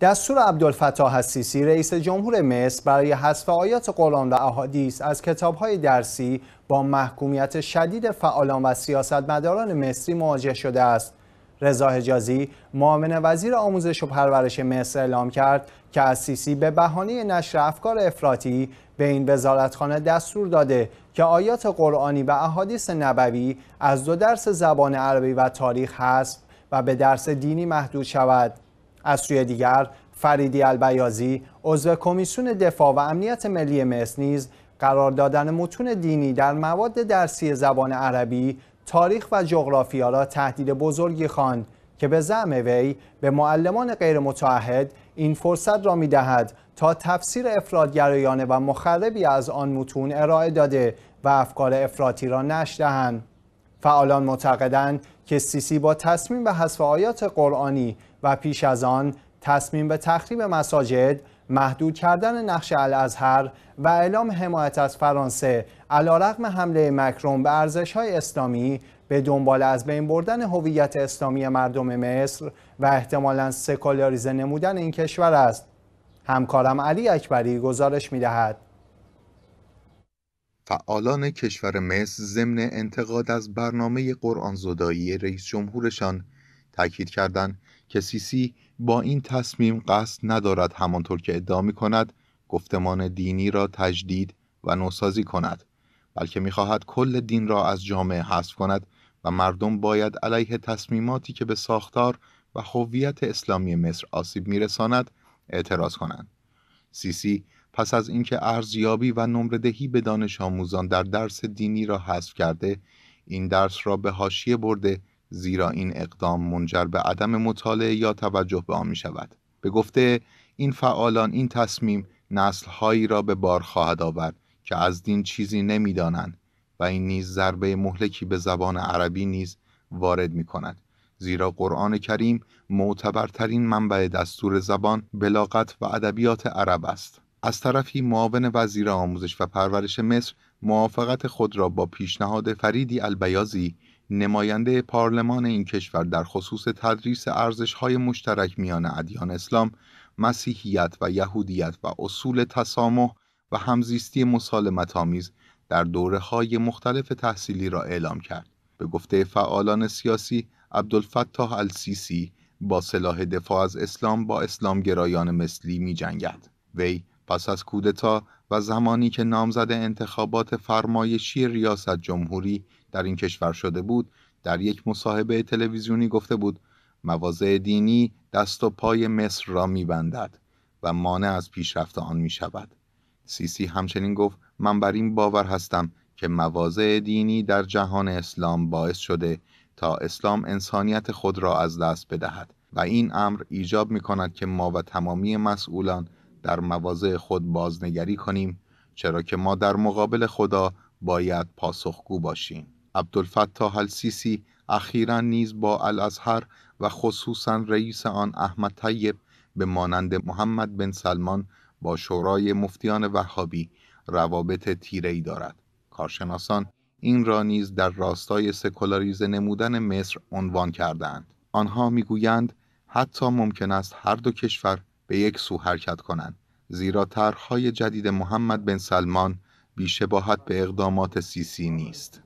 دستور عبدالفتاح السیسی رئیس جمهور مصر برای حذف آیات قرآن و احادیث از کتابهای درسی با محکومیت شدید فعالان و سیاستمداران مصری مواجه شده است رضا حجازی معاون وزیر آموزش و پرورش مصر اعلام کرد که السیسی به بهانه نشر افکار افراطی به این وزارتخانه دستور داده که آیات قرآنی و احادیث نبوی از دو درس زبان عربی و تاریخ حذف و به درس دینی محدود شود از سوی دیگر فریدی البیازی عضو کمیسیون دفاع و امنیت ملی مصر نیز قرار دادن متون دینی در مواد درسی زبان عربی تاریخ و جغرافیا را تهدید بزرگی خواند که به زعم وی به معلمان غیر متعهد این فرصت را می دهد تا تفسیر افرادگرایانه و مخربی از آن متون ارائه داده و افکار افراطی را نشر دهند فعالان معتقدند که سیسی با تصمیم به حذف آیات قرآنی و پیش از آن تصمیم به تخریب مساجد محدود کردن نقش الازهر و اعلام حمایت از فرانسه رقم حمله مکرون به های اسلامی به دنبال از بین بردن هویت اسلامی مردم مصر و احتمالا سکولاریزه نمودن این کشور است همکارم علی اکبری گزارش می دهد. فعالان کشور مصر ضمن انتقاد از برنامه قرآن زدایی رئیس جمهورشان تاکید کردند که سیسی با این تصمیم قصد ندارد همانطور که ادعا می کند گفتمان دینی را تجدید و نوسازی کند بلکه میخواهد کل دین را از جامعه حذف کند و مردم باید علیه تصمیماتی که به ساختار و هویت اسلامی مصر آسیب میرساند اعتراض کنند سیسی پس از اینکه ارزیابی و نمردهی به دانش آموزان در درس دینی را حذف کرده این درس را به حاشیه برده زیرا این اقدام منجر به عدم مطالعه یا توجه به آن می شود به گفته این فعالان این تصمیم نسلهایی را به بار خواهد آورد که از دین چیزی نمیدانند و این نیز ضربه مهلکی به زبان عربی نیز وارد می کند زیرا قرآن کریم معتبرترین منبع دستور زبان بلاغت و ادبیات عرب است از طرفی معاون وزیر آموزش و پرورش مصر موافقت خود را با پیشنهاد فریدی البیازی نماینده پارلمان این کشور در خصوص تدریس ارزش‌های مشترک میان ادیان اسلام، مسیحیت و یهودیت و اصول تسامح و همزیستی مسالمت آمیز در دوره های مختلف تحصیلی را اعلام کرد. به گفته فعالان سیاسی عبدالفتاح السیسی با سلاح دفاع از اسلام با اسلامگرایان مثلی می جنگد. وی پس از کودتا و زمانی که نامزد انتخابات فرمایشی ریاست جمهوری در این کشور شده بود در یک مصاحبه تلویزیونی گفته بود مواضع دینی دست و پای مصر را میبندد و مانع از پیشرفت آن می شود. سیسی همچنین گفت من بر این باور هستم که مواضع دینی در جهان اسلام باعث شده تا اسلام انسانیت خود را از دست بدهد و این امر ایجاب می کند که ما و تمامی مسئولان در مواضع خود بازنگری کنیم چرا که ما در مقابل خدا باید پاسخگو باشیم عبدالفتاح السیسی اخیرا نیز با الازهر و خصوصا رئیس آن احمد طیب به مانند محمد بن سلمان با شورای مفتیان وهابی روابط تیره ای دارد کارشناسان این را نیز در راستای سکولاریزه نمودن مصر عنوان کردند آنها میگویند حتی ممکن است هر دو کشور به یک سو حرکت کنند زیرا طرحهای جدید محمد بن سلمان بیشباهت به اقدامات سیسی نیست